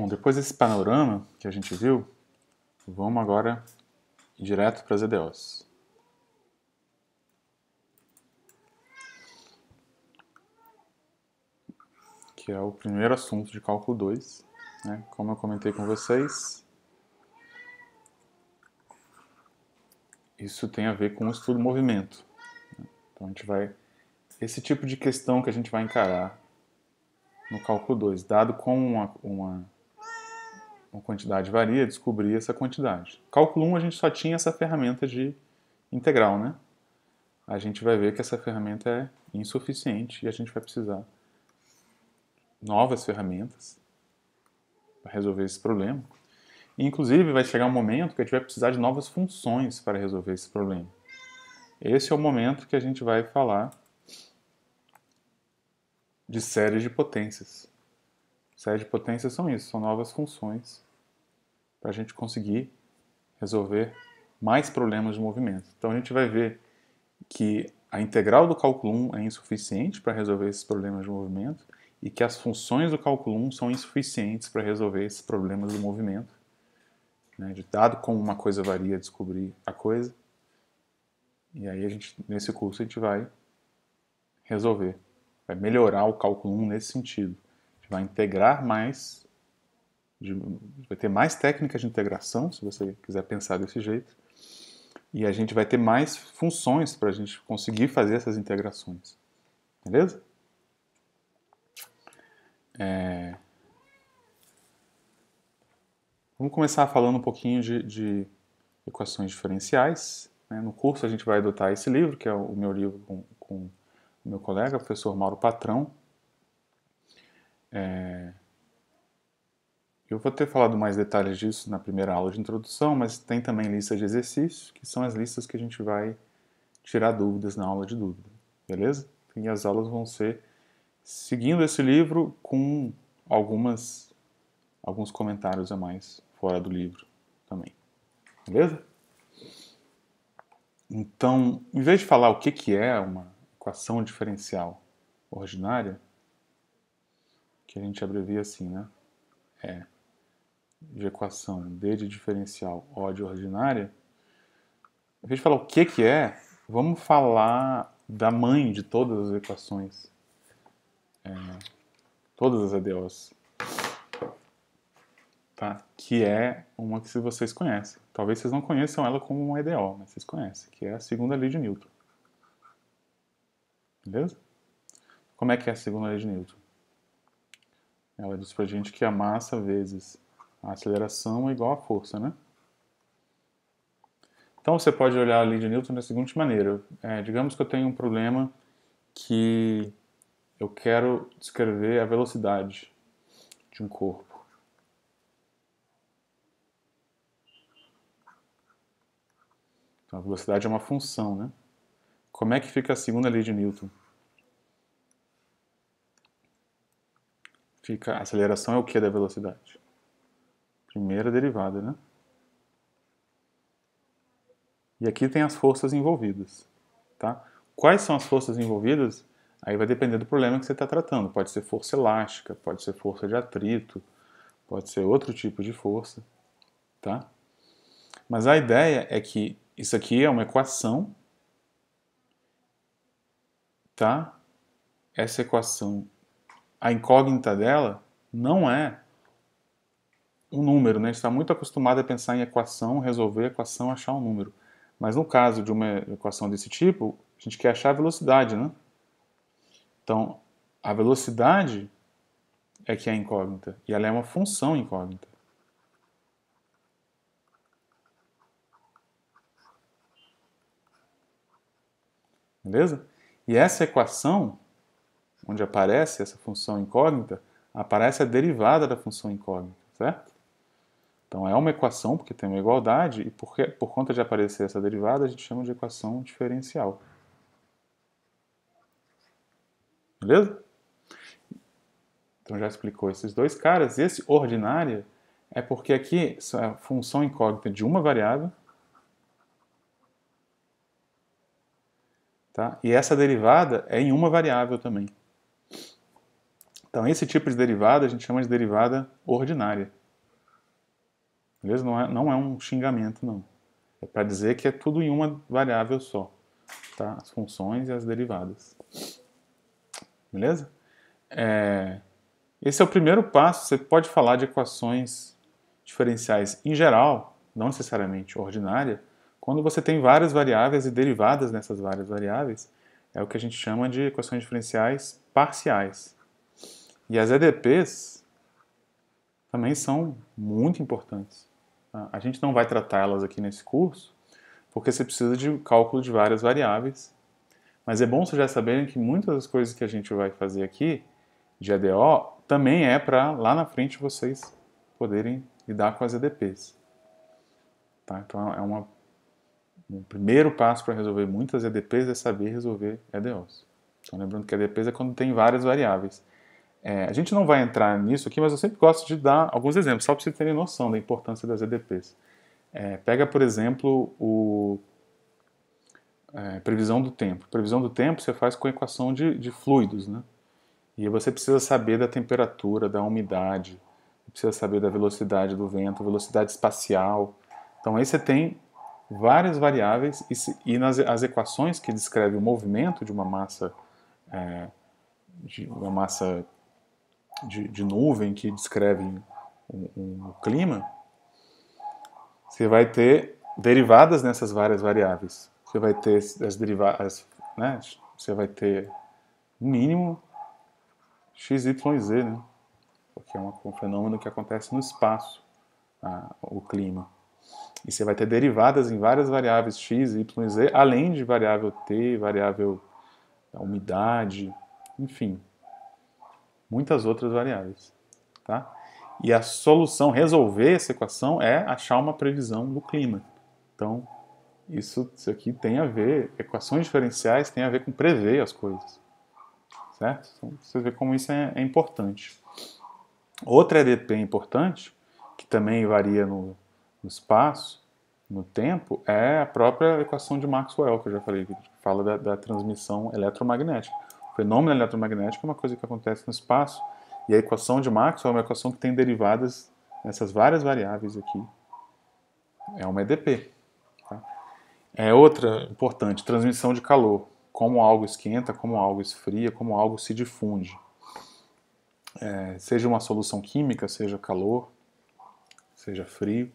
Bom, depois desse panorama que a gente viu, vamos agora direto para as EDOs. Que é o primeiro assunto de cálculo 2. Né? Como eu comentei com vocês, isso tem a ver com o estudo do movimento. Então a gente vai. Esse tipo de questão que a gente vai encarar no cálculo 2, dado com uma, uma uma quantidade varia, descobrir essa quantidade. Cálculo 1 a gente só tinha essa ferramenta de integral, né? A gente vai ver que essa ferramenta é insuficiente e a gente vai precisar novas ferramentas para resolver esse problema. E, inclusive, vai chegar um momento que a gente vai precisar de novas funções para resolver esse problema. Esse é o momento que a gente vai falar de séries de potências. Séries de potência são isso, são novas funções para a gente conseguir resolver mais problemas de movimento. Então a gente vai ver que a integral do cálculo 1 é insuficiente para resolver esses problemas de movimento e que as funções do cálculo 1 são insuficientes para resolver esses problemas do movimento. Né? De dado como uma coisa varia, descobrir a coisa. E aí a gente, nesse curso a gente vai resolver, vai melhorar o cálculo 1 nesse sentido que vai integrar mais, de, vai ter mais técnicas de integração, se você quiser pensar desse jeito, e a gente vai ter mais funções para a gente conseguir fazer essas integrações. Beleza? É... Vamos começar falando um pouquinho de, de equações diferenciais. Né? No curso a gente vai adotar esse livro, que é o meu livro com, com o meu colega, o professor Mauro Patrão, é... Eu vou ter falado mais detalhes disso na primeira aula de introdução, mas tem também listas de exercícios, que são as listas que a gente vai tirar dúvidas na aula de dúvida, beleza? E as aulas vão ser seguindo esse livro com algumas alguns comentários a mais fora do livro também, beleza? Então, em vez de falar o que, que é uma equação diferencial ordinária, que a gente abrevia assim, né? É de equação D de diferencial O de ordinária. Em vez de falar o que que é, vamos falar da mãe de todas as equações. É, todas as EDOs. Tá? Que é uma que vocês conhecem. Talvez vocês não conheçam ela como uma EDO, mas vocês conhecem, que é a segunda lei de Newton. Beleza? Como é que é a segunda lei de Newton? Ela diz pra gente que a massa vezes a aceleração é igual à força, né? Então você pode olhar a lei de Newton da seguinte maneira. É, digamos que eu tenho um problema que eu quero descrever a velocidade de um corpo. Então a velocidade é uma função, né? Como é que fica a segunda lei de Newton? Fica, a aceleração é o que da velocidade? Primeira derivada, né? E aqui tem as forças envolvidas, tá? Quais são as forças envolvidas? Aí vai depender do problema que você está tratando. Pode ser força elástica, pode ser força de atrito, pode ser outro tipo de força, tá? Mas a ideia é que isso aqui é uma equação, tá? Essa equação a incógnita dela não é um número, né? está muito acostumado a pensar em equação, resolver a equação, achar um número. Mas no caso de uma equação desse tipo, a gente quer achar a velocidade, né? Então, a velocidade é que é incógnita, e ela é uma função incógnita. Beleza? E essa equação onde aparece essa função incógnita, aparece a derivada da função incógnita, certo? Então é uma equação porque tem uma igualdade e porque, por conta de aparecer essa derivada a gente chama de equação diferencial. Beleza? Então já explicou esses dois caras. Esse ordinária é porque aqui é a função incógnita de uma variável. Tá? E essa derivada é em uma variável também. Então, esse tipo de derivada a gente chama de derivada ordinária. Beleza? Não é, não é um xingamento, não. É para dizer que é tudo em uma variável só. Tá? As funções e as derivadas. Beleza? É... Esse é o primeiro passo. Você pode falar de equações diferenciais em geral, não necessariamente ordinária, quando você tem várias variáveis e derivadas nessas várias variáveis, é o que a gente chama de equações diferenciais parciais. E as EDPs também são muito importantes. Ah, a gente não vai tratar elas aqui nesse curso, porque você precisa de cálculo de várias variáveis. Mas é bom vocês já saberem que muitas das coisas que a gente vai fazer aqui de EDO também é para lá na frente vocês poderem lidar com as EDPs. Tá? Então é uma, um primeiro passo para resolver muitas EDPs é saber resolver EDOs. Então lembrando que EDPs é quando tem várias variáveis. É, a gente não vai entrar nisso aqui, mas eu sempre gosto de dar alguns exemplos, só para vocês terem noção da importância das EDPs. É, pega, por exemplo, o é, previsão do tempo. Previsão do tempo você faz com equação de, de fluidos, né? E você precisa saber da temperatura, da umidade, precisa saber da velocidade do vento, velocidade espacial. Então aí você tem várias variáveis e, se, e nas as equações que descrevem o movimento de uma massa é, de uma massa de, de nuvem que descrevem o, clima, você vai ter derivadas nessas várias variáveis. Você vai ter as derivadas, né? Você vai ter no mínimo x, y, z, né? Porque é um fenômeno que acontece no espaço, a, o clima. E você vai ter derivadas em várias variáveis x, y, z, além de variável t, variável umidade, enfim, muitas outras variáveis. Tá? E a solução, resolver essa equação, é achar uma previsão do clima. Então, isso, isso aqui tem a ver, equações diferenciais tem a ver com prever as coisas. Certo? Então, você vê como isso é, é importante. Outra EDP importante, que também varia no, no espaço, no tempo é a própria equação de Maxwell, que eu já falei, que fala da, da transmissão eletromagnética fenômeno eletromagnético é uma coisa que acontece no espaço. E a equação de Maxwell é uma equação que tem derivadas nessas várias variáveis aqui. É uma EDP. Tá? É outra importante, transmissão de calor. Como algo esquenta, como algo esfria, como algo se difunde. É, seja uma solução química, seja calor, seja frio.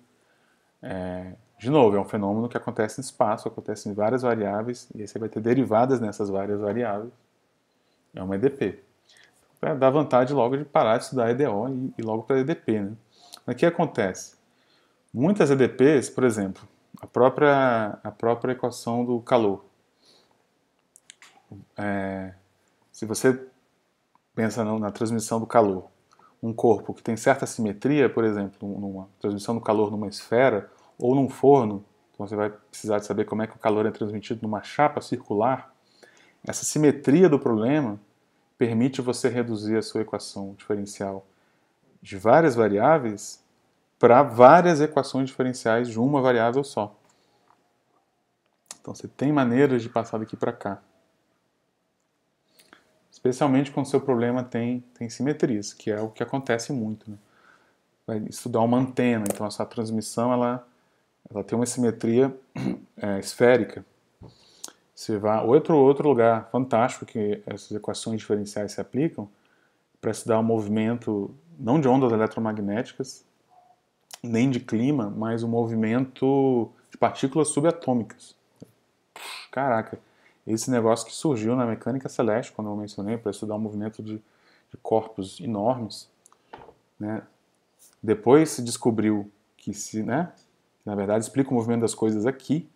É, de novo, é um fenômeno que acontece em espaço, acontece em várias variáveis, e aí você vai ter derivadas nessas várias variáveis é uma EDP. dá vontade logo de parar de estudar EDO e, e logo para EDP. Né? Mas o que acontece? Muitas EDPs, por exemplo, a própria, a própria equação do calor. É, se você pensa na transmissão do calor, um corpo que tem certa simetria, por exemplo, numa transmissão do calor numa esfera ou num forno, então você vai precisar de saber como é que o calor é transmitido numa chapa circular, essa simetria do problema permite você reduzir a sua equação diferencial de várias variáveis para várias equações diferenciais de uma variável só. Então você tem maneiras de passar daqui para cá. Especialmente quando o seu problema tem, tem simetrias, que é o que acontece muito. Né? Vai estudar uma antena, então essa transmissão ela, ela tem uma simetria é, esférica. Você vai outro outro lugar fantástico que essas equações diferenciais se aplicam para estudar o movimento não de ondas eletromagnéticas, nem de clima, mas o movimento de partículas subatômicas. Caraca, esse negócio que surgiu na mecânica celeste, quando eu mencionei, para estudar o movimento de, de corpos enormes, né? depois se descobriu que se, né, na verdade, explica o movimento das coisas aqui,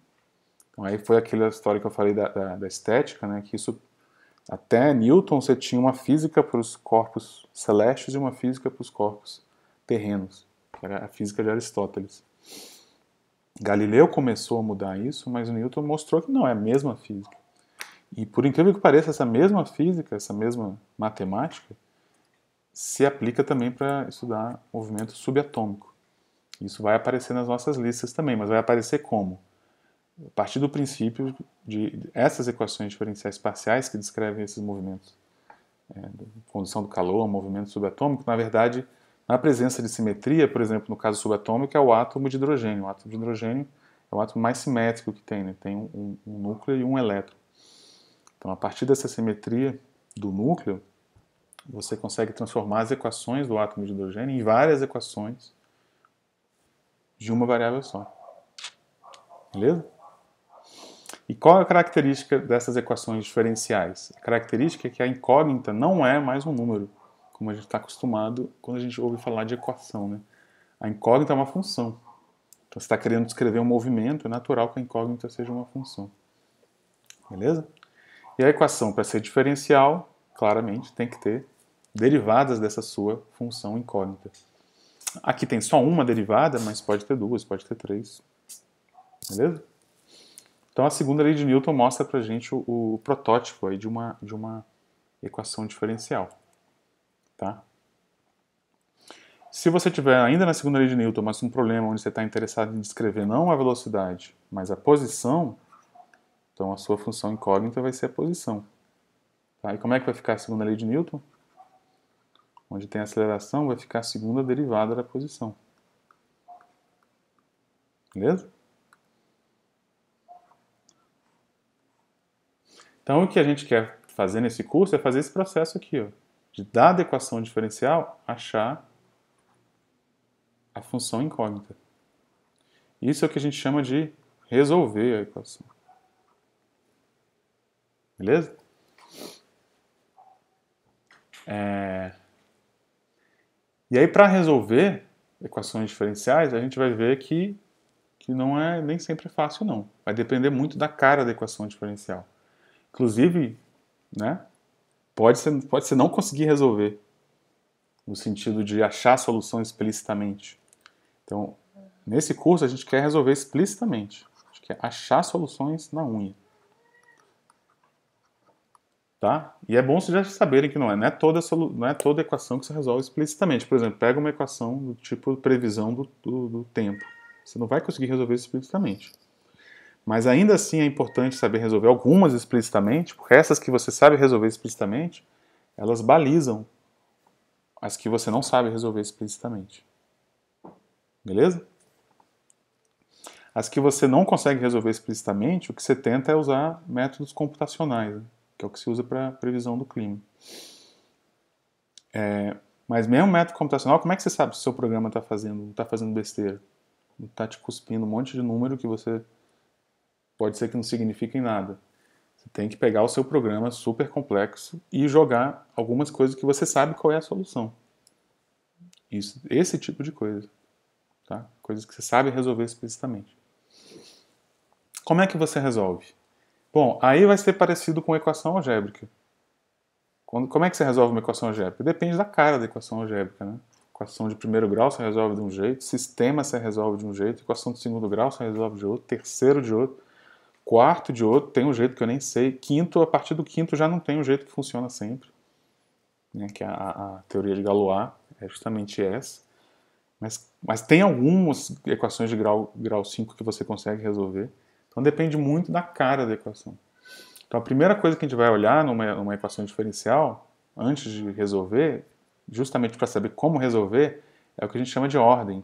aí foi aquela história que eu falei da, da, da estética, né? Que isso até Newton você tinha uma física para os corpos celestes e uma física para os corpos terrenos, que era a física de Aristóteles. Galileu começou a mudar isso, mas Newton mostrou que não é a mesma física. E por incrível que pareça, essa mesma física, essa mesma matemática, se aplica também para estudar movimento subatômico. Isso vai aparecer nas nossas listas também, mas vai aparecer como? a partir do princípio de essas equações diferenciais parciais que descrevem esses movimentos, é, condição do calor, movimento subatômico, na verdade, na presença de simetria, por exemplo, no caso subatômico, é o átomo de hidrogênio. O átomo de hidrogênio é o átomo mais simétrico que tem, né? tem um, um, núcleo e um elétron. Então, a partir dessa simetria do núcleo, você consegue transformar as equações do átomo de hidrogênio em várias equações de uma variável só. Beleza? E qual é a característica dessas equações diferenciais? A característica é que a incógnita não é mais um número, como a gente está acostumado quando a gente ouve falar de equação. Né? A incógnita é uma função. Então, você está querendo descrever um movimento, é natural que a incógnita seja uma função. Beleza? E a equação, para ser diferencial, claramente tem que ter derivadas dessa sua função incógnita. Aqui tem só uma derivada, mas pode ter duas, pode ter três. Beleza? Então a segunda lei de Newton mostra para a gente o, o, protótipo aí de, uma, de uma equação diferencial. Tá? Se você tiver ainda na segunda lei de Newton, mas um problema onde você está interessado em descrever não a velocidade, mas a posição, então a sua função incógnita vai ser a posição. Tá? E como é que vai ficar a segunda lei de Newton? Onde tem aceleração, vai ficar a segunda derivada da posição. Beleza? Então, o que a gente quer fazer nesse curso é fazer esse processo aqui, ó, de a equação diferencial achar a função incógnita. Isso é o que a gente chama de resolver a equação. Beleza? É... E aí, para resolver equações diferenciais, a gente vai ver que, que não é nem sempre fácil, não. Vai depender muito da cara da equação diferencial. Inclusive, né? Pode ser, pode ser não conseguir resolver, no sentido de achar soluções explicitamente. Então, nesse curso a gente quer resolver explicitamente. A gente quer achar soluções na unha. Tá? E é bom vocês já saberem que não é, não é, toda, não é toda equação que se resolve explicitamente. Por exemplo, pega uma equação do tipo previsão do, do, do tempo. Você não vai conseguir resolver explicitamente. Mas ainda assim é importante saber resolver algumas explicitamente, porque essas que você sabe resolver explicitamente, elas balizam as que você não sabe resolver explicitamente. Beleza? As que você não consegue resolver explicitamente, o que você tenta é usar métodos computacionais, né? que é o que se usa para previsão do clima. É, mas mesmo método computacional, como é que você sabe se o seu programa está fazendo, está fazendo besteira? Está te cuspindo um monte de número que você pode ser que não signifiquem nada. Você tem que pegar o seu programa super complexo e jogar algumas coisas que você sabe qual é a solução. Isso, esse tipo de coisa. Tá? Coisas que você sabe resolver explicitamente. Como é que você resolve? Bom, aí vai ser parecido com equação algébrica. Quando, como é que você resolve uma equação algébrica? Depende da cara da equação algébrica, né? Equação de primeiro grau você resolve de um jeito, sistema você resolve de um jeito, equação de segundo grau você resolve de outro, terceiro de outro quarto de outro tem um jeito que eu nem sei, quinto, a partir do quinto já não tem um jeito que funciona sempre, né? que é a, a, teoria de Galois é justamente essa. Mas, mas tem algumas equações de grau, grau 5 que você consegue resolver, então depende muito da cara da equação. Então a primeira coisa que a gente vai olhar numa, numa equação diferencial, antes de resolver, justamente para saber como resolver, é o que a gente chama de ordem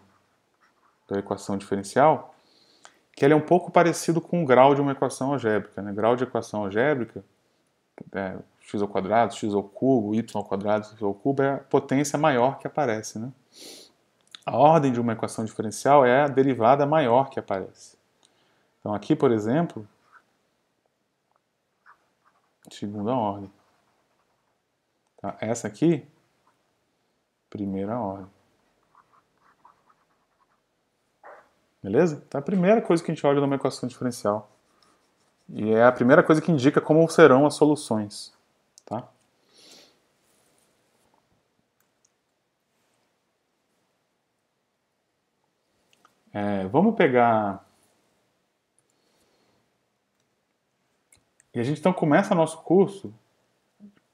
da equação diferencial, que ele é um pouco parecido com o grau de uma equação algébrica. Né? Grau de equação algébrica, é, x ao quadrado, x ao cubo, y ao quadrado, y ao cubo, é a potência maior que aparece. Né? A ordem de uma equação diferencial é a derivada maior que aparece. Então aqui, por exemplo, segunda ordem. Tá? Essa aqui, primeira ordem. Beleza? Então é a primeira coisa que a gente olha numa equação diferencial. E é a primeira coisa que indica como serão as soluções. Tá? É, vamos pegar. E a gente então começa nosso curso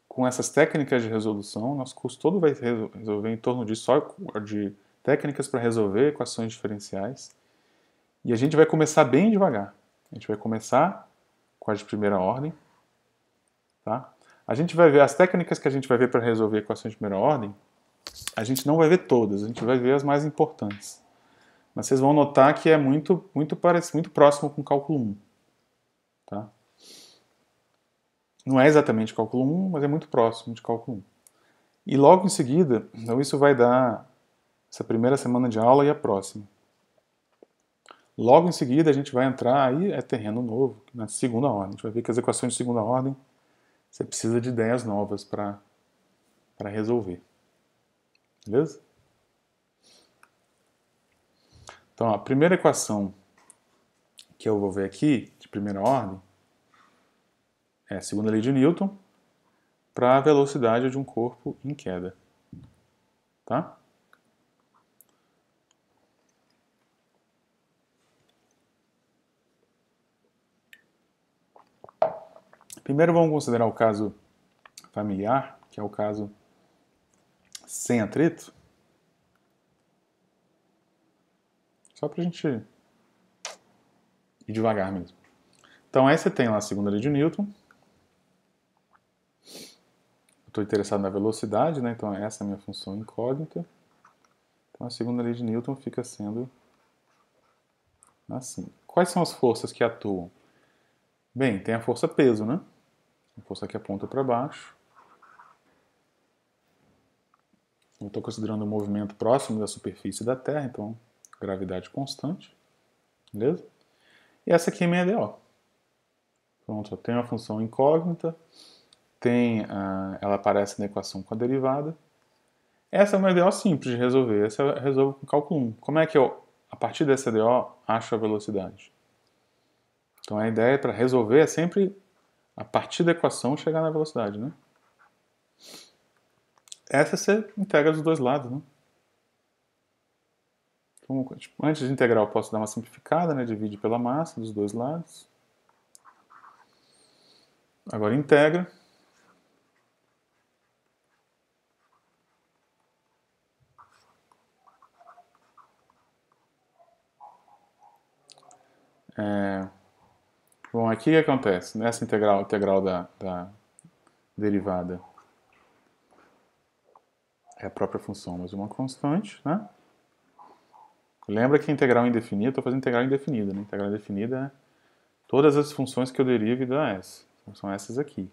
com essas técnicas de resolução. Nosso curso todo vai resolver em torno disso, só de técnicas para resolver equações diferenciais. E a gente vai começar bem devagar. A gente vai começar com as de primeira ordem, tá? A gente vai ver as técnicas que a gente vai ver para resolver equações de primeira ordem. A gente não vai ver todas, a gente vai ver as mais importantes. Mas vocês vão notar que é muito, muito parecido, muito próximo com o cálculo 1, tá? Não é exatamente cálculo 1, mas é muito próximo de cálculo 1. E logo em seguida, então isso vai dar essa primeira semana de aula e a próxima. Logo em seguida a gente vai entrar, aí é terreno novo, na segunda ordem. A gente vai ver que as equações de segunda ordem, você precisa de ideias novas para resolver. Beleza? Então, a primeira equação que eu vou ver aqui, de primeira ordem, é a segunda lei de Newton para a velocidade de um corpo em queda. Tá? Primeiro vamos considerar o caso familiar, que é o caso sem atrito. Só para a gente ir devagar mesmo. Então aí você tem lá a segunda lei de Newton. Estou interessado na velocidade, né? então essa é a minha função incógnita. Então a segunda lei de Newton fica sendo assim. Quais são as forças que atuam? Bem, tem a força peso, né? força aqui aponta para baixo. Eu estou considerando o um movimento próximo da superfície da Terra, então gravidade constante. Beleza? E essa aqui é minha DO. Pronto, eu tenho a função incógnita, tem, uh, ela aparece na equação com a derivada. Essa é uma DO simples de resolver, essa eu resolvo com cálculo 1. Como é que eu, a partir dessa DO, acho a velocidade? Então a ideia para resolver é sempre a partir da equação, chegar na velocidade, né? Essa você integra dos dois lados, né? Então, tipo, antes de integrar, eu posso dar uma simplificada, né? Divide pela massa dos dois lados. Agora integra. É, Bom, aqui o que acontece nessa integral, integral da, da derivada? É a própria função mais uma constante, né? Lembra que integral indefinida, estou fazendo integral indefinida, né? Integral indefinida é todas as funções que eu derive da S. Então, são essas aqui.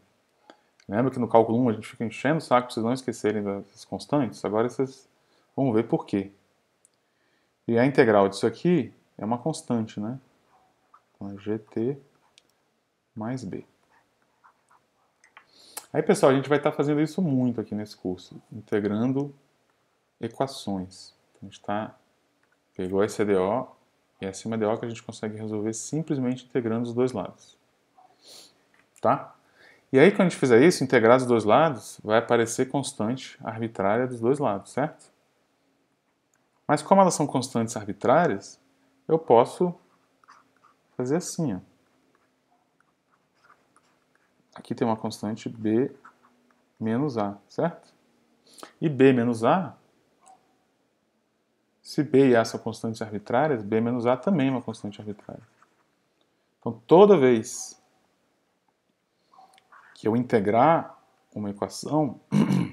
Lembra que no cálculo 1 a gente fica enchendo o saco para vocês não esquecerem das constantes? Agora vocês vão ver por quê. E a integral disso aqui é uma constante, né? Então, é GT mais B. Aí, pessoal, a gente vai estar tá fazendo isso muito aqui nesse curso, integrando equações. Então, a gente está pegou a EDO e é a EDO que a gente consegue resolver simplesmente integrando os dois lados. Tá? E aí, quando a gente fizer isso, integrar os dois lados, vai aparecer constante arbitrária dos dois lados, certo? Mas como elas são constantes arbitrárias, eu posso fazer assim, ó aqui tem uma constante b menos a, certo? E b menos a, se b e a são constantes arbitrárias, b menos a também é uma constante arbitrária. Então, toda vez que eu integrar uma equação,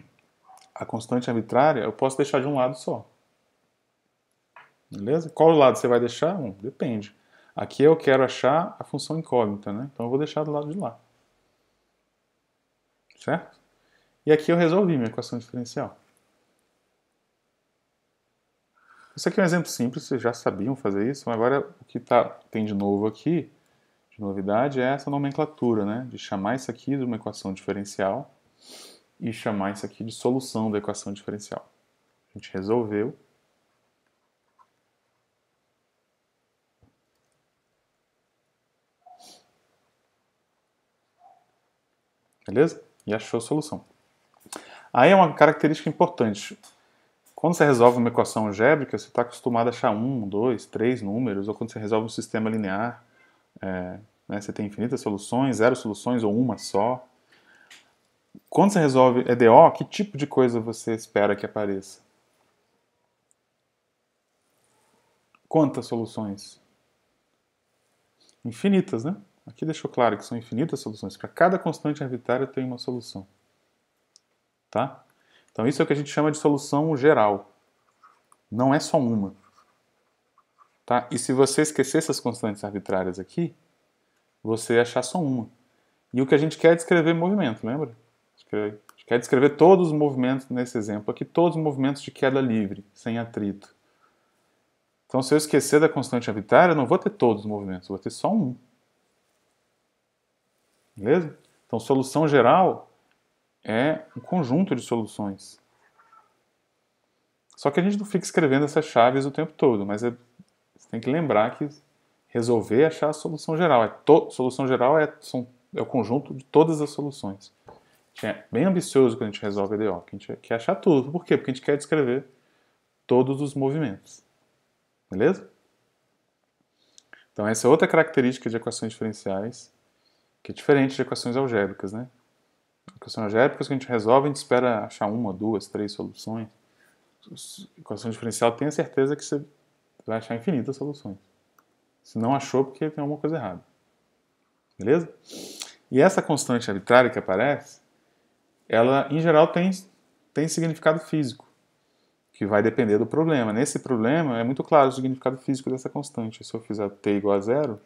a constante arbitrária, eu posso deixar de um lado só. Beleza? Qual lado você vai deixar? Um, depende. Aqui eu quero achar a função incógnita, né? Então eu vou deixar do lado de lá certo? E aqui eu resolvi minha equação diferencial. Isso aqui é um exemplo simples, vocês já sabiam fazer isso, mas agora o que tá, tem de novo aqui, de novidade, é essa nomenclatura, né? De chamar isso aqui de uma equação diferencial e chamar isso aqui de solução da equação diferencial. A gente resolveu. Beleza? e achou a solução. Aí é uma característica importante. Quando você resolve uma equação algébrica, você está acostumado a achar um, dois, três números, ou quando você resolve um sistema linear, é, né, você tem infinitas soluções, zero soluções ou uma só. Quando você resolve EDO, que tipo de coisa você espera que apareça? Quantas soluções? Infinitas, né? Aqui deixou claro que são infinitas soluções. Para cada constante arbitrária tem uma solução. Tá? Então isso é o que a gente chama de solução geral. Não é só uma. Tá? E se você esquecer essas constantes arbitrárias aqui, você achar só uma. E o que a gente quer é descrever movimento, lembra? A gente quer descrever todos os movimentos nesse exemplo aqui, todos os movimentos de queda livre, sem atrito. Então se eu esquecer da constante arbitrária, eu não vou ter todos os movimentos, vou ter só um. Beleza? Então, solução geral é um conjunto de soluções. Só que a gente não fica escrevendo essas chaves o tempo todo, mas é, você tem que lembrar que resolver é achar a solução geral. É to, solução geral é, são, é o conjunto de todas as soluções. É bem ambicioso quando a gente resolve a DO, que a gente quer achar tudo. Por quê? Porque a gente quer descrever todos os movimentos. Beleza? Então essa é outra característica de equações diferenciais que é diferente de equações algébricas, né? Equações algébricas que a gente resolve, a gente espera achar uma, duas, três soluções. Equação diferencial tem a certeza que você vai achar infinitas soluções. Se não achou, porque tem alguma coisa errada. Beleza? E essa constante arbitrária que aparece, ela em geral tem, tem significado físico, que vai depender do problema. Nesse problema é muito claro o significado físico dessa constante. Se eu fizer t igual a zero,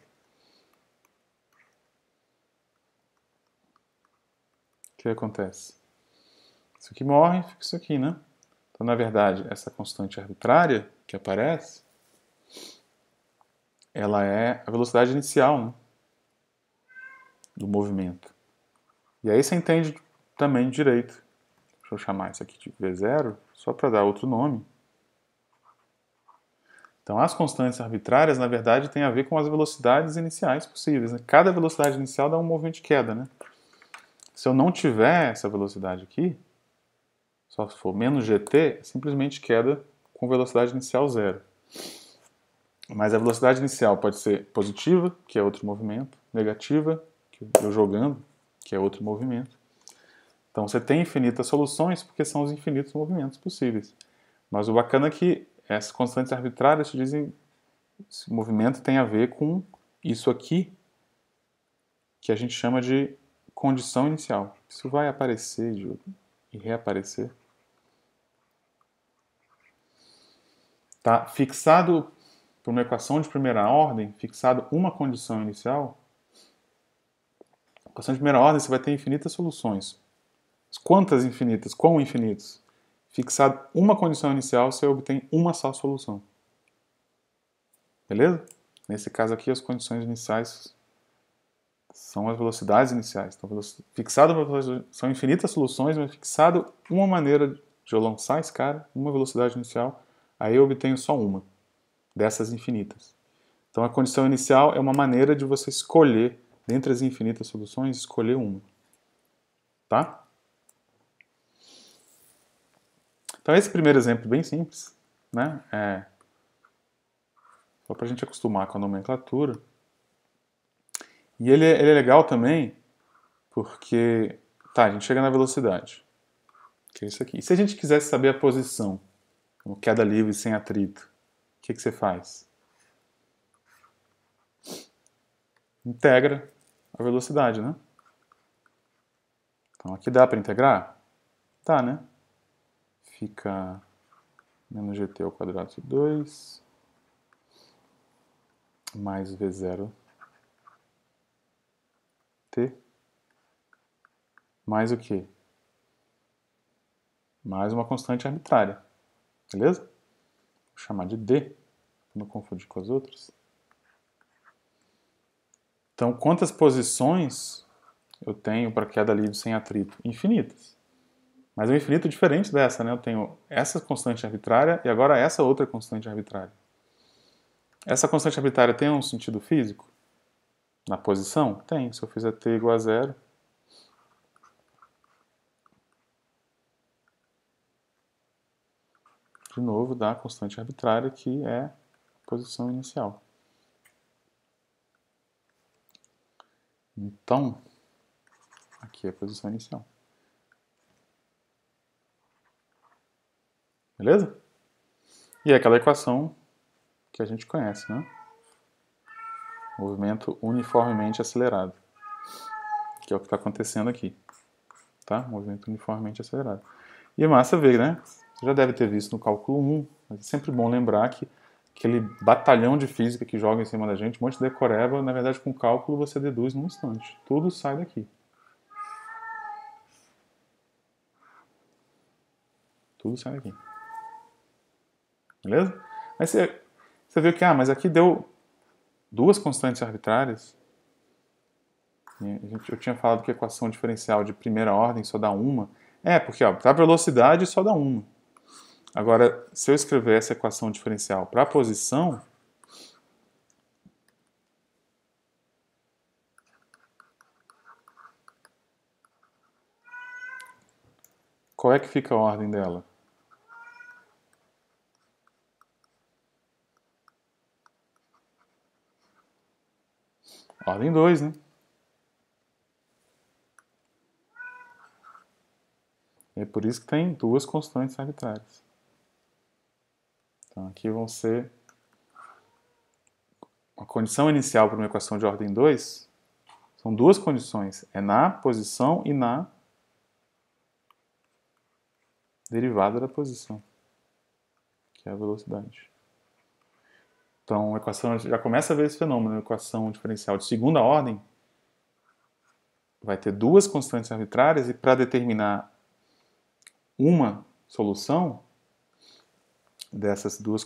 que acontece? Isso aqui morre, fica isso aqui, né? Então, na verdade, essa constante arbitrária que aparece, ela é a velocidade inicial né? do movimento. E aí você entende também direito. Deixa eu chamar isso aqui de V0, só para dar outro nome. Então, as constantes arbitrárias, na verdade, têm a ver com as velocidades iniciais possíveis. Né? Cada velocidade inicial dá um movimento de queda, né? Se eu não tiver essa velocidade aqui, só se for menos GT, é simplesmente queda com velocidade inicial zero. Mas a velocidade inicial pode ser positiva, que é outro movimento, negativa, que eu jogando, que é outro movimento. Então você tem infinitas soluções porque são os infinitos movimentos possíveis. Mas o bacana é que essas constantes arbitrárias te dizem esse movimento tem a ver com isso aqui que a gente chama de condição inicial. Isso vai aparecer e reaparecer. Tá? Fixado por uma equação de primeira ordem, fixado uma condição inicial, equação de primeira ordem você vai ter infinitas soluções. Quantas infinitas? Quão infinitos? Fixado uma condição inicial, você obtém uma só solução. Beleza? Nesse caso aqui, as condições iniciais são as velocidades iniciais. Então, fixado são infinitas soluções, mas fixado uma maneira de eu lançar esse cara, uma velocidade inicial, aí eu obtenho só uma dessas infinitas. Então, a condição inicial é uma maneira de você escolher, dentre as infinitas soluções, escolher uma. Tá? Então, esse primeiro exemplo bem simples, né? É, só para a gente acostumar com a nomenclatura. E ele, é, ele é legal também porque, tá, a gente chega na velocidade, que é isso aqui. E se a gente quisesse saber a posição, como queda livre sem atrito, o que, que você faz? Integra a velocidade, né? Então aqui dá para integrar? Tá, né? Fica menos gt ao quadrado de 2 mais v0 ter mais o que? Mais uma constante arbitrária. Beleza? Vou chamar de D, para não confundir com as outras. Então, quantas posições eu tenho para queda livre sem atrito? Infinitas. Mas é um infinito diferente dessa, né? Eu tenho essa constante arbitrária e agora essa outra constante arbitrária. Essa constante arbitrária tem um sentido físico? Na posição? Tem. Se eu fizer t igual a zero, de novo dá a constante arbitrária que é a posição inicial. Então, aqui é a posição inicial. Beleza? E é aquela equação que a gente conhece, né? Movimento uniformemente acelerado. Que é o que está acontecendo aqui. Tá? Movimento uniformemente acelerado. E é massa ver, né? Você já deve ter visto no cálculo 1, mas é sempre bom lembrar que aquele batalhão de física que joga em cima da gente, um monte de decoreba, na verdade com cálculo você deduz num instante. Tudo sai daqui. Tudo sai daqui. Beleza? Aí você, você viu que, ah, mas aqui deu duas constantes arbitrárias. Né, eu tinha falado que a equação diferencial de primeira ordem só dá uma. É, porque para a velocidade só dá uma. Agora, se eu escrever essa equação diferencial para a posição, qual é que fica a ordem dela? Ordem 2, né? É por isso que tem duas constantes arbitrárias. Então aqui vão ser a condição inicial para uma equação de ordem 2 são duas condições, é na posição e na derivada da posição, que é a velocidade. Então, a equação já começa a ver esse fenômeno, a equação diferencial de segunda ordem vai ter duas constantes arbitrárias e para determinar uma solução dessas duas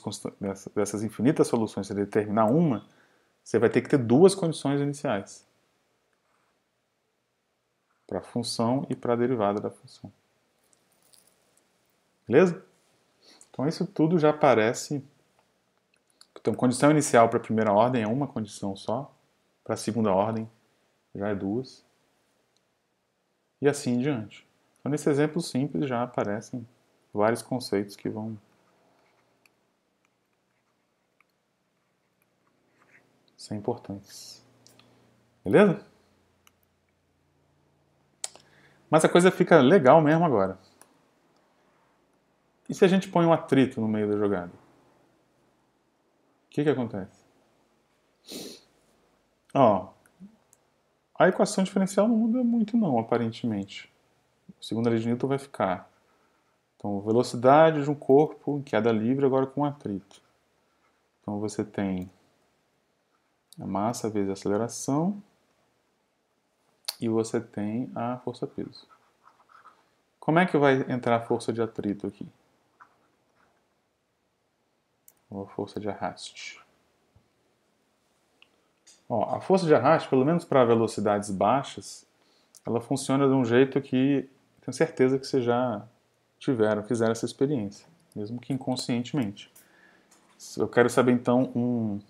dessas infinitas soluções, para determinar uma, você vai ter que ter duas condições iniciais para a função e para a derivada da função. Beleza? Então isso tudo já parece então, condição inicial para a primeira ordem é uma condição só, para a segunda ordem já é duas, e assim em diante. Então, nesse exemplo simples já aparecem vários conceitos que vão ser importantes. Beleza? Mas a coisa fica legal mesmo agora. E se a gente põe um atrito no meio da jogada? que, que acontece? Ó, a equação diferencial não muda muito não, aparentemente. Segundo a lei de Newton vai ficar. Então, velocidade de um corpo em queda livre agora com atrito. Então você tem a massa vezes a aceleração e você tem a força peso. Como é que vai entrar a força de atrito aqui? uma força de arraste. Ó, a força de arraste, pelo menos para velocidades baixas, ela funciona de um jeito que tenho certeza que vocês já tiveram, fizeram essa experiência, mesmo que inconscientemente. Eu quero saber então um,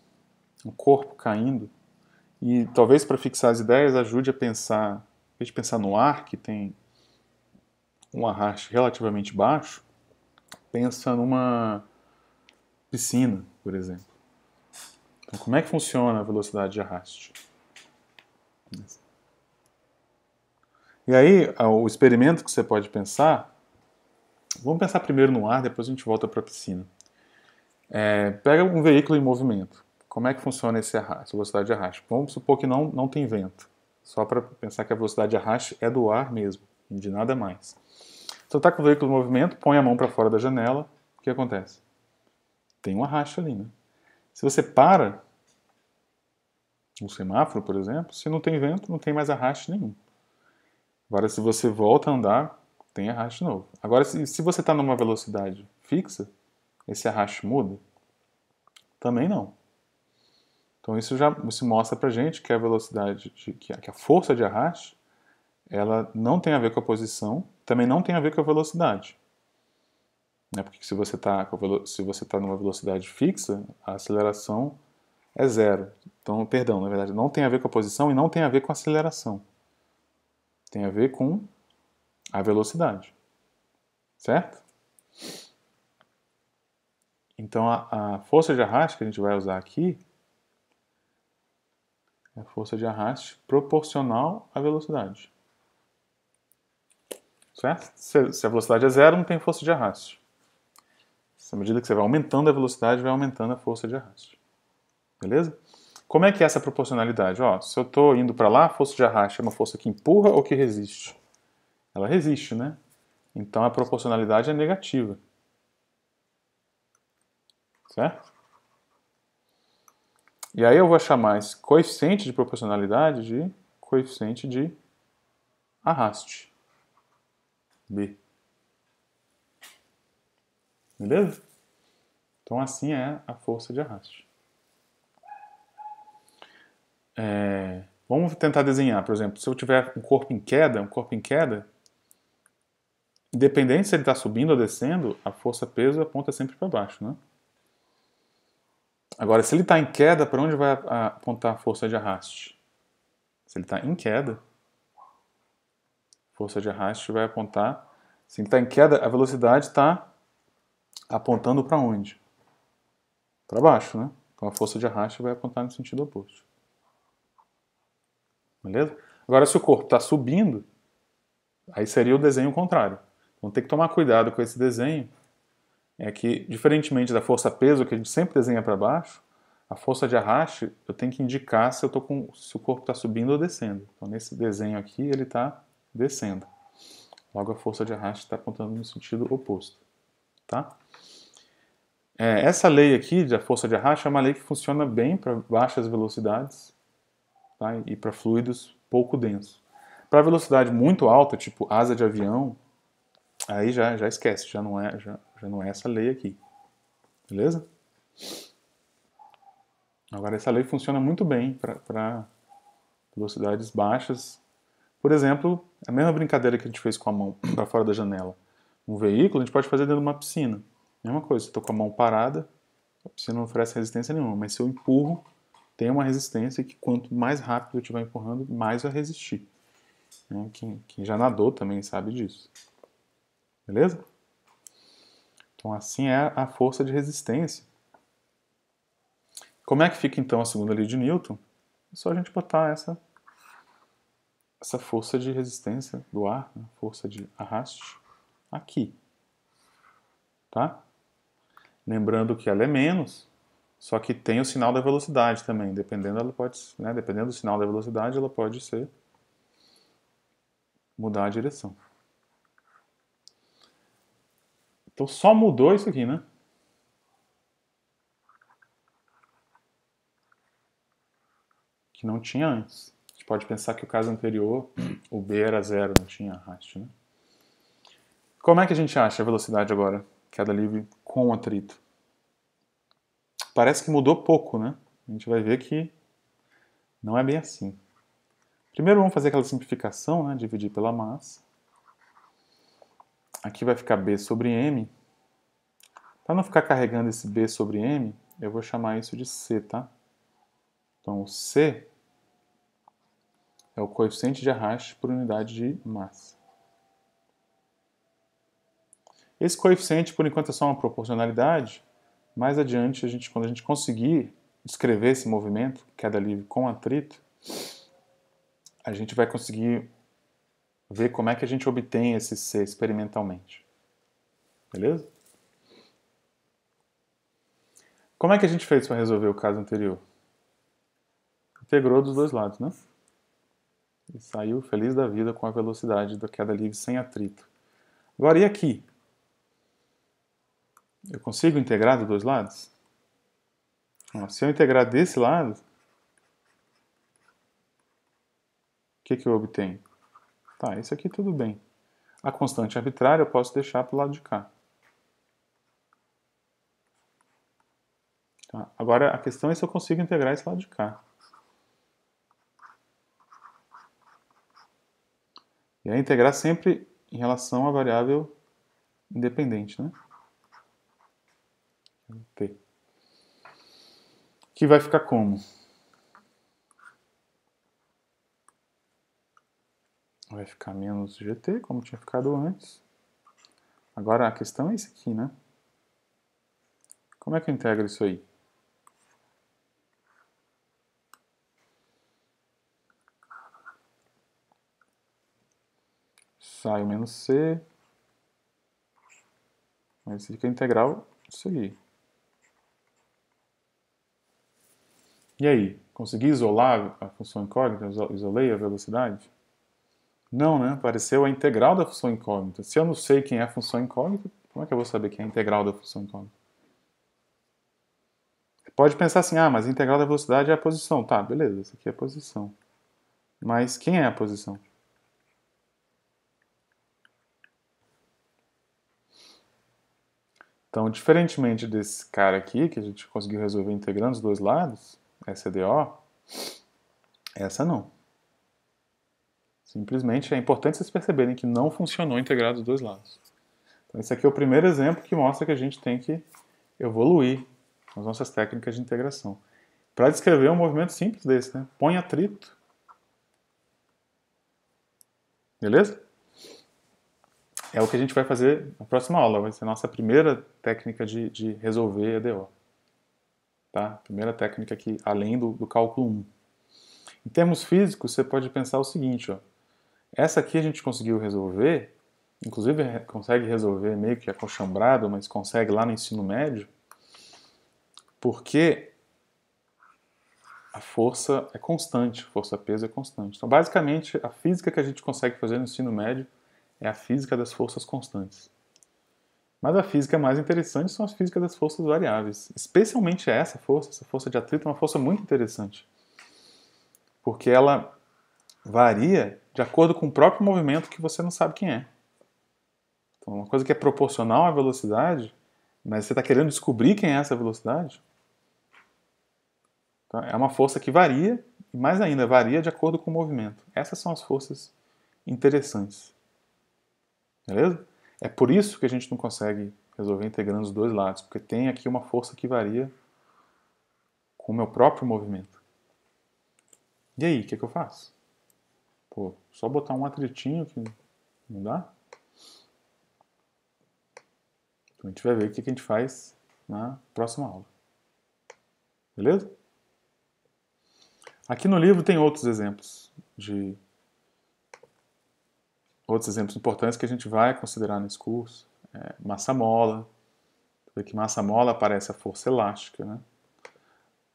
um corpo caindo e talvez para fixar as ideias ajude a pensar, em vez de pensar no ar que tem um arraste relativamente baixo, pensa numa piscina, por exemplo. Então, como é que funciona a velocidade de arraste? E aí, o experimento que você pode pensar, vamos pensar primeiro no ar, depois a gente volta para a piscina. É, pega um veículo em movimento. Como é que funciona esse arraste, velocidade de arraste? Vamos supor que não, não tem vento, só para pensar que a velocidade de arraste é do ar mesmo, de nada mais. Então está com o veículo em movimento, põe a mão para fora da janela, o que acontece? tem um arrasto ali, né? Se você para um semáforo, por exemplo, se não tem vento, não tem mais arrasto nenhum. Agora, se você volta a andar, tem arrasto novo. Agora, se, se você está numa velocidade fixa, esse arrasto muda? Também não. Então isso já isso mostra pra gente que a velocidade, de, que, a, que, a, força de arraste, ela não tem a ver com a posição, também não tem a ver com a velocidade. Né? Porque se você está se você tá numa velocidade fixa, a aceleração é zero. Então, perdão, na verdade, não tem a ver com a posição e não tem a ver com a aceleração. Tem a ver com a velocidade. Certo? Então, a, a força de arraste que a gente vai usar aqui é a força de arraste proporcional à velocidade. Certo? Se, se a velocidade é zero, não tem força de arraste. À medida que você vai aumentando a velocidade, vai aumentando a força de arraste. Beleza? Como é que é essa proporcionalidade? Ó, se eu estou indo para lá, a força de arraste é uma força que empurra ou que resiste? Ela resiste, né? Então a proporcionalidade é negativa. Certo? E aí eu vou chamar esse coeficiente de proporcionalidade de coeficiente de arraste. B. Beleza? Então assim é a força de arraste. É, vamos tentar desenhar, por exemplo, se eu tiver um corpo em queda, um corpo em queda, independente se ele está subindo ou descendo, a força peso aponta sempre para baixo, né? Agora, se ele está em queda, para onde vai apontar a força de arraste? Se ele está em queda, força de arraste vai apontar. Se ele está em queda, a velocidade está apontando para onde? Para baixo, né? Então a força de arraste vai apontar no sentido oposto. Beleza? Agora, se o corpo está subindo, aí seria o desenho contrário. Então tem que tomar cuidado com esse desenho. É que, diferentemente da força-peso, que a gente sempre desenha para baixo, a força de arraste, eu tenho que indicar se, eu tô com, se o corpo está subindo ou descendo. Então, nesse desenho aqui, ele está descendo. Logo, a força de arraste está apontando no sentido oposto. Tá? É, essa lei aqui da força de arrasto é uma lei que funciona bem para baixas velocidades tá? e para fluidos pouco densos. Para velocidade muito alta, tipo asa de avião, aí já, já esquece, já não, é, já, já não é essa lei aqui. Beleza? Agora, essa lei funciona muito bem para velocidades baixas. Por exemplo, a mesma brincadeira que a gente fez com a mão para fora da janela um veículo, a gente pode fazer dentro de uma piscina. Mesma coisa, se eu estou com a mão parada, a piscina não oferece resistência nenhuma, mas se eu empurro, tem uma resistência que quanto mais rápido eu estiver empurrando, mais vai resistir. Né? Quem, quem já nadou também sabe disso. Beleza? Então assim é a força de resistência. Como é que fica então a segunda lei de Newton? É só a gente botar essa, essa força de resistência do ar, né? força de arraste, aqui. Tá? Lembrando que ela é menos, só que tem o sinal da velocidade também. Dependendo, ela pode, né, dependendo do sinal da velocidade, ela pode ser mudar a direção. Então só mudou isso aqui, né? Que não tinha antes. A gente pode pensar que o caso anterior, o B era zero, não tinha haste, né? Como é que a gente acha a velocidade agora? Queda livre com atrito. Parece que mudou pouco, né? A gente vai ver que não é bem assim. Primeiro vamos fazer aquela simplificação, né? dividir pela massa. Aqui vai ficar B sobre M. Para não ficar carregando esse B sobre M, eu vou chamar isso de C, tá? Então o C é o coeficiente de arraste por unidade de massa. Esse coeficiente, por enquanto, é só uma proporcionalidade. Mais adiante, a gente, quando a gente conseguir descrever esse movimento, queda livre com atrito, a gente vai conseguir ver como é que a gente obtém esse C experimentalmente. Beleza? Como é que a gente fez para resolver o caso anterior? Integrou dos dois lados, né? E saiu feliz da vida com a velocidade da queda livre sem atrito. Agora, e aqui? Eu consigo integrar dos dois lados? Se eu integrar desse lado, o que, que eu obtenho? Tá, isso aqui tudo bem. A constante arbitrária eu posso deixar para o lado de cá. Tá, agora, a questão é se eu consigo integrar esse lado de cá. E aí, integrar sempre em relação à variável independente, né? P. Que vai ficar como? Vai ficar menos GT, como tinha ficado antes. Agora a questão é isso aqui, né? Como é que eu integro isso aí? Sai o menos C. Mas fica integral isso aqui. E aí, consegui isolar a função incógnita? Isolei a velocidade? Não, né? Apareceu a integral da função incógnita. Se eu não sei quem é a função incógnita, como é que eu vou saber quem é a integral da função incógnita? Você pode pensar assim, ah, mas a integral da velocidade é a posição. Tá, beleza, isso aqui é a posição. Mas quem é a posição? Então, diferentemente desse cara aqui, que a gente conseguiu resolver integrando os dois lados, SDO, essa não. Simplesmente é importante vocês perceberem que não funcionou integrado dos dois lados. Então esse aqui é o primeiro exemplo que mostra que a gente tem que evoluir as nossas técnicas de integração. Para descrever um movimento simples desse, né? põe atrito. Beleza? É o que a gente vai fazer na próxima aula. Vai ser a nossa primeira técnica de, de resolver EDO. Tá? Primeira técnica que além do, do cálculo 1. Em termos físicos, você pode pensar o seguinte, ó. Essa aqui a gente conseguiu resolver, inclusive consegue resolver meio que acolchambrado mas consegue lá no ensino médio, porque a força é constante, força-peso é constante. Então, basicamente, a física que a gente consegue fazer no ensino médio é a física das forças constantes. Mas a física mais interessante são as físicas das forças variáveis. Especialmente essa força, essa força de atrito, é uma força muito interessante. Porque ela varia de acordo com o próprio movimento que você não sabe quem é. Então, uma coisa que é proporcional à velocidade, mas você está querendo descobrir quem é essa velocidade. Então, é uma força que varia, e mais ainda, varia de acordo com o movimento. Essas são as forças interessantes. Beleza? É por isso que a gente não consegue resolver integrando os dois lados, porque tem aqui uma força que varia com o meu próprio movimento. E aí, o que, é que eu faço? Pô, só botar um atritinho que não dá? Então a gente vai ver o que a gente faz na próxima aula. Beleza? Aqui no livro tem outros exemplos de outros exemplos importantes que a gente vai considerar nesse curso é massa mola. Que massa mola aparece a força elástica, né?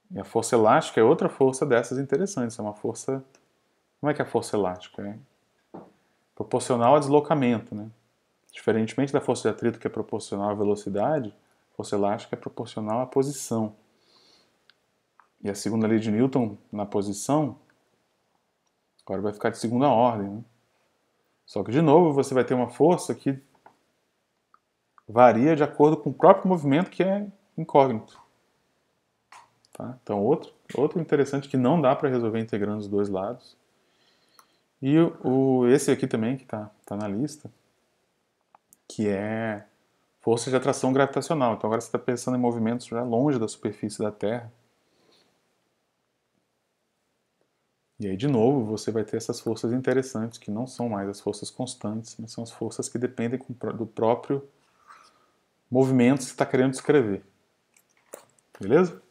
E a força elástica é outra força dessas interessantes, é uma força... Como é que é a força elástica? É proporcional ao deslocamento, né? Diferentemente da força de atrito que é proporcional à velocidade, a força elástica é proporcional à posição. E a segunda lei de Newton na posição, agora vai ficar de segunda ordem, né? Só que, de novo, você vai ter uma força que varia de acordo com o próprio movimento que é incógnito. Tá? Então, outro, outro interessante que não dá para resolver integrando os dois lados. E o, o esse aqui também, que está tá na lista, que é força de atração gravitacional. Então, agora você está pensando em movimentos já longe da superfície da Terra. E aí, de novo, você vai ter essas forças interessantes, que não são mais as forças constantes, mas são as forças que dependem do próprio movimento que você está querendo descrever. Beleza?